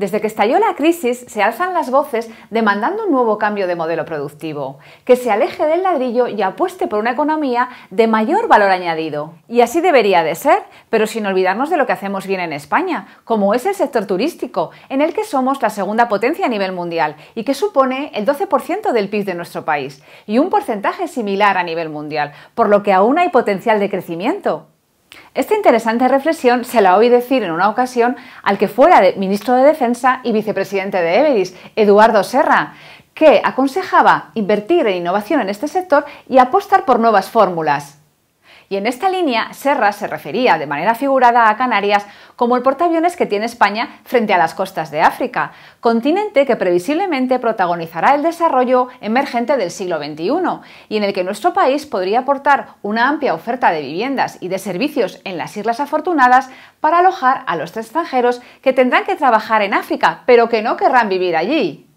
Desde que estalló la crisis, se alzan las voces demandando un nuevo cambio de modelo productivo, que se aleje del ladrillo y apueste por una economía de mayor valor añadido. Y así debería de ser, pero sin olvidarnos de lo que hacemos bien en España, como es el sector turístico, en el que somos la segunda potencia a nivel mundial y que supone el 12% del PIB de nuestro país, y un porcentaje similar a nivel mundial, por lo que aún hay potencial de crecimiento. Esta interesante reflexión se la oí decir en una ocasión al que fuera ministro de Defensa y vicepresidente de Everis, Eduardo Serra, que aconsejaba invertir en innovación en este sector y apostar por nuevas fórmulas. Y en esta línea, Serra se refería de manera figurada a Canarias como el portaaviones que tiene España frente a las costas de África, continente que previsiblemente protagonizará el desarrollo emergente del siglo XXI y en el que nuestro país podría aportar una amplia oferta de viviendas y de servicios en las Islas Afortunadas para alojar a los extranjeros que tendrán que trabajar en África, pero que no querrán vivir allí.